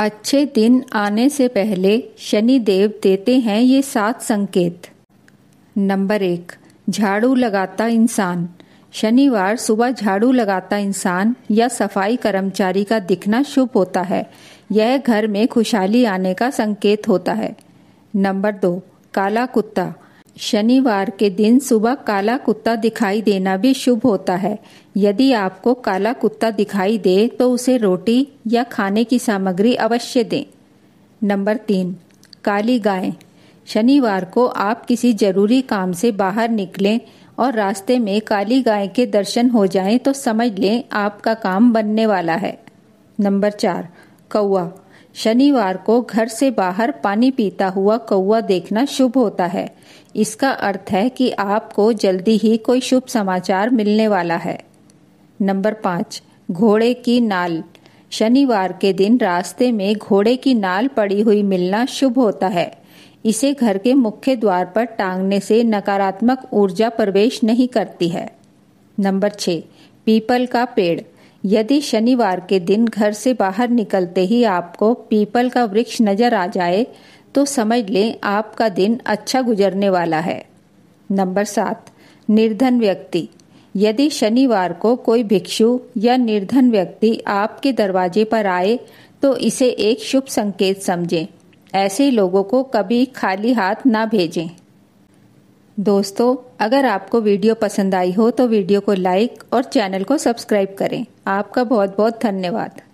अच्छे दिन आने से पहले शनि देव देते हैं ये सात संकेत नंबर एक झाड़ू लगाता इंसान शनिवार सुबह झाड़ू लगाता इंसान या सफाई कर्मचारी का दिखना शुभ होता है यह घर में खुशहाली आने का संकेत होता है नंबर दो काला कुत्ता शनिवार के दिन सुबह काला कुत्ता दिखाई देना भी शुभ होता है यदि आपको काला कुत्ता दिखाई दे तो उसे रोटी या खाने की सामग्री अवश्य दें नंबर तीन काली गाय शनिवार को आप किसी जरूरी काम से बाहर निकलें और रास्ते में काली गाय के दर्शन हो जाएं तो समझ लें आपका काम बनने वाला है नंबर चार कौआ शनिवार को घर से बाहर पानी पीता हुआ कौआ देखना शुभ होता है इसका अर्थ है कि आपको जल्दी ही कोई शुभ समाचार मिलने वाला है नंबर पाँच घोड़े की नाल शनिवार के दिन रास्ते में घोड़े की नाल पड़ी हुई मिलना शुभ होता है इसे घर के मुख्य द्वार पर टांगने से नकारात्मक ऊर्जा प्रवेश नहीं करती है नंबर छह पीपल का पेड़ यदि शनिवार के दिन घर से बाहर निकलते ही आपको पीपल का वृक्ष नजर आ जाए तो समझ लें आपका दिन अच्छा गुजरने वाला है नंबर सात निर्धन व्यक्ति यदि शनिवार को कोई भिक्षु या निर्धन व्यक्ति आपके दरवाजे पर आए तो इसे एक शुभ संकेत समझें ऐसे लोगों को कभी खाली हाथ ना भेजें दोस्तों अगर आपको वीडियो पसंद आई हो तो वीडियो को लाइक और चैनल को सब्सक्राइब करें आपका बहुत बहुत धन्यवाद